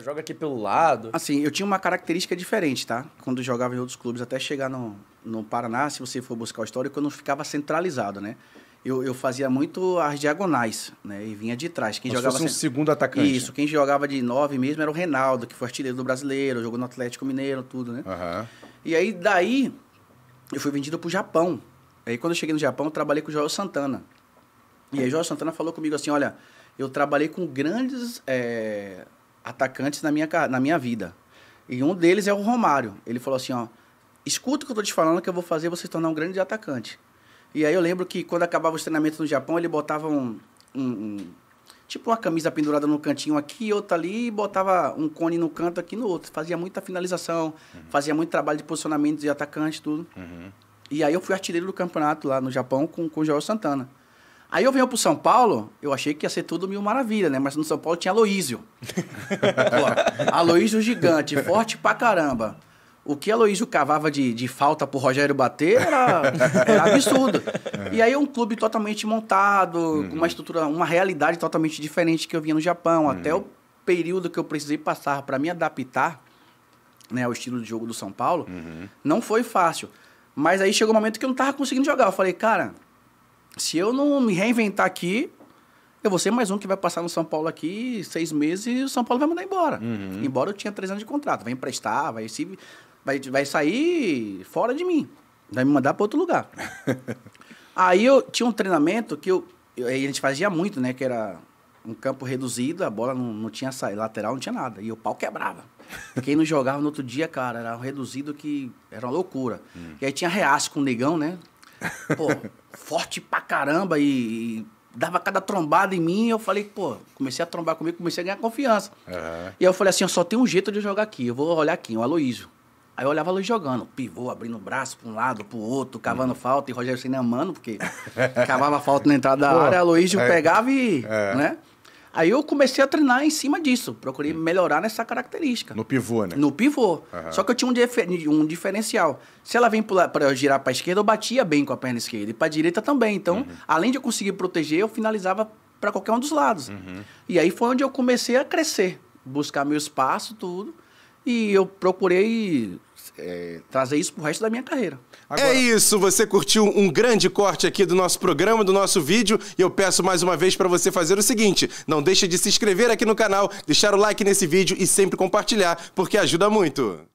Joga aqui pelo lado. Assim, eu tinha uma característica diferente, tá? Quando jogava em outros clubes, até chegar no, no Paraná, se você for buscar o histórico, eu não ficava centralizado, né? Eu, eu fazia muito as diagonais, né? E vinha de trás. Quem Mas jogava fosse um cent... segundo atacante. Isso, quem jogava de nove mesmo era o Reinaldo, que foi artilheiro do brasileiro, jogou no Atlético Mineiro, tudo, né? Uhum. E aí, daí, eu fui vendido pro Japão. Aí, quando eu cheguei no Japão, eu trabalhei com o Joel Santana. E aí, o Joel Santana falou comigo assim: olha, eu trabalhei com grandes é, atacantes na minha, na minha vida. E um deles é o Romário. Ele falou assim, ó, escuta o que eu tô te falando que eu vou fazer você se tornar um grande atacante. E aí eu lembro que quando acabava os treinamentos no Japão, ele botava um, um, um tipo uma camisa pendurada no cantinho aqui, e outra ali, e botava um cone no canto aqui no outro. Fazia muita finalização, uhum. fazia muito trabalho de posicionamento de atacante, tudo. Uhum. E aí eu fui artilheiro do campeonato lá no Japão com, com o Joel Santana. Aí eu venho pro São Paulo, eu achei que ia ser tudo mil maravilha, né? Mas no São Paulo tinha Aloísio. Aloísio gigante, forte pra caramba. O que Aloísio cavava de, de falta pro Rogério bater era, era absurdo. É. E aí um clube totalmente montado, uhum. com uma uhum. estrutura, uma realidade totalmente diferente que eu vinha no Japão. Uhum. Até o período que eu precisei passar para me adaptar né, ao estilo de jogo do São Paulo, uhum. não foi fácil. Mas aí chegou um momento que eu não tava conseguindo jogar. Eu falei, cara, se eu não me reinventar aqui, eu vou ser mais um que vai passar no São Paulo aqui seis meses e o São Paulo vai mandar embora. Uhum. Embora eu tinha três anos de contrato. Vai emprestar, vai, se, vai, vai sair fora de mim. Vai me mandar para outro lugar. Aí eu tinha um treinamento que eu, eu, a gente fazia muito, né? Que era um campo reduzido, a bola não, não tinha saída, lateral não tinha nada. E o pau quebrava. Quem não jogava no outro dia, cara, era um reduzido que era uma loucura. Hum. E aí tinha reaço com o negão, né? pô, forte pra caramba e, e, dava cada trombada em mim. E eu falei, pô, comecei a trombar comigo, comecei a ganhar confiança. Uhum. E eu falei assim: eu só tenho um jeito de jogar aqui, eu vou olhar aqui, o Aloísio. Aí eu olhava ele jogando, pivô, abrindo o braço para um lado, para o outro, cavando uhum. falta, e Rogério sem mano, porque cavava falta na entrada da Pô, área, Aloysio é, pegava e. É. Né? Aí eu comecei a treinar em cima disso, procurei uhum. melhorar nessa característica. No pivô, né? No pivô. Uhum. Só que eu tinha um, difer um diferencial. Se ela vem para girar para esquerda, eu batia bem com a perna esquerda e para direita também. Então, uhum. além de eu conseguir proteger, eu finalizava para qualquer um dos lados. Uhum. E aí foi onde eu comecei a crescer, buscar meu espaço, tudo. E eu procurei é, trazer isso pro resto da minha carreira. É Agora... É isso, você curtiu um grande corte aqui do nosso programa, do nosso vídeo, e eu peço mais uma vez para você fazer o seguinte: não deixe de se inscrever aqui no canal, deixar o like nesse vídeo e sempre compartilhar, porque ajuda muito.